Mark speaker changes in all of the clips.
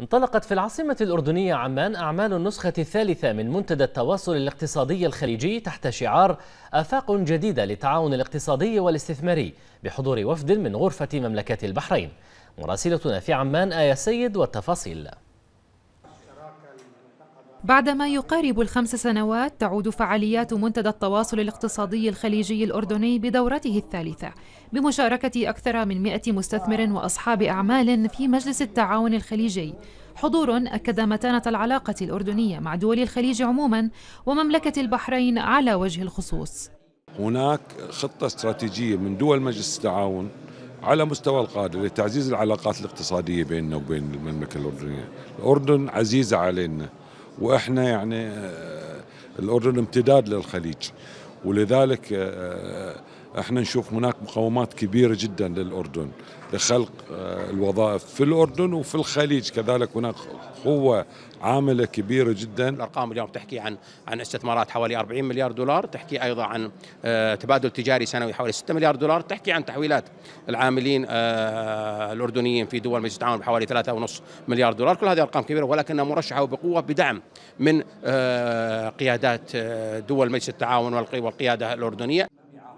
Speaker 1: انطلقت في العاصمة الأردنية عمان أعمال النسخة الثالثة من منتدى التواصل الاقتصادي
Speaker 2: الخليجي تحت شعار آفاق جديدة للتعاون الاقتصادي والاستثماري بحضور وفد من غرفة مملكة البحرين مراسلتنا في عمان آية سيد والتفاصيل
Speaker 1: بعدما يقارب الخمس سنوات تعود فعاليات منتدى التواصل الاقتصادي الخليجي الأردني بدورته الثالثة بمشاركة أكثر من 100 مستثمر وأصحاب أعمال في مجلس التعاون الخليجي حضور أكد متانة العلاقة الأردنية مع دول الخليج عموما ومملكة البحرين على وجه الخصوص
Speaker 3: هناك خطة استراتيجية من دول مجلس التعاون على مستوى القادة لتعزيز العلاقات الاقتصادية بيننا وبين المملكة الأردنية الأردن عزيزة علينا واحنا يعني آه، الاردن امتداد للخليج ولذلك آه، احنا نشوف هناك مقومات كبيره جدا للاردن لخلق آه، الوظائف في الاردن وفي الخليج كذلك هناك قوه عامله كبيره جدا الارقام اليوم تحكي عن عن استثمارات حوالي 40
Speaker 2: مليار دولار تحكي ايضا عن آه، تبادل تجاري سنوي حوالي 6 مليار دولار تحكي عن تحويلات العاملين آه، الاردنيين في دول مجلس التعاون بحوالي 3.5 مليار دولار كل هذه ارقام كبيره ولكنها مرشحه وبقوه بدعم من قيادات دول مجلس التعاون والقياده الاردنيه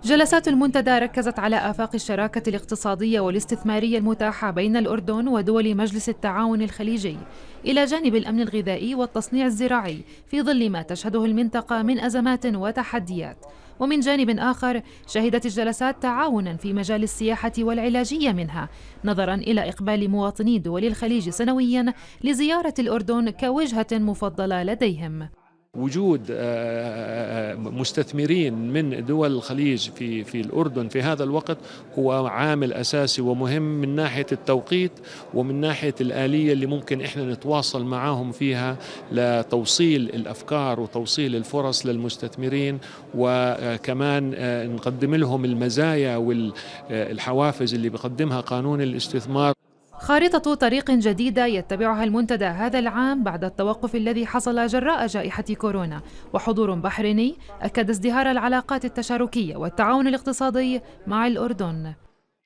Speaker 1: جلسات المنتدى ركزت على آفاق الشراكة الاقتصادية والاستثمارية المتاحة بين الأردن ودول مجلس التعاون الخليجي إلى جانب الأمن الغذائي والتصنيع الزراعي في ظل ما تشهده المنطقة من أزمات وتحديات ومن جانب آخر شهدت الجلسات تعاونا في مجال السياحة والعلاجية منها نظرا إلى إقبال مواطني دول الخليج سنويا لزيارة الأردن كوجهة مفضلة لديهم
Speaker 4: وجود آه، مستثمرين من دول الخليج في في الاردن في هذا الوقت هو عامل اساسي ومهم من ناحيه التوقيت ومن ناحيه الاليه اللي ممكن احنا نتواصل معاهم فيها لتوصيل الافكار وتوصيل الفرص للمستثمرين وكمان آه، نقدم لهم المزايا والحوافز اللي بقدمها قانون الاستثمار
Speaker 1: خارطة طريق جديدة يتبعها المنتدى هذا العام بعد التوقف الذي حصل جراء جائحة كورونا وحضور بحريني أكد ازدهار العلاقات التشاركية والتعاون الاقتصادي مع الأردن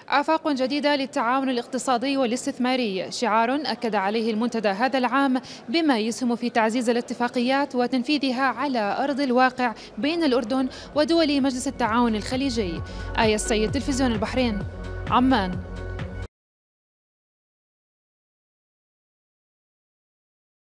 Speaker 1: آفاق جديدة للتعاون الاقتصادي والاستثماري شعار أكد عليه المنتدى هذا العام بما يسهم في تعزيز الاتفاقيات وتنفيذها على أرض الواقع بين الأردن ودول مجلس التعاون الخليجي آية السيد تلفزيون البحرين عمان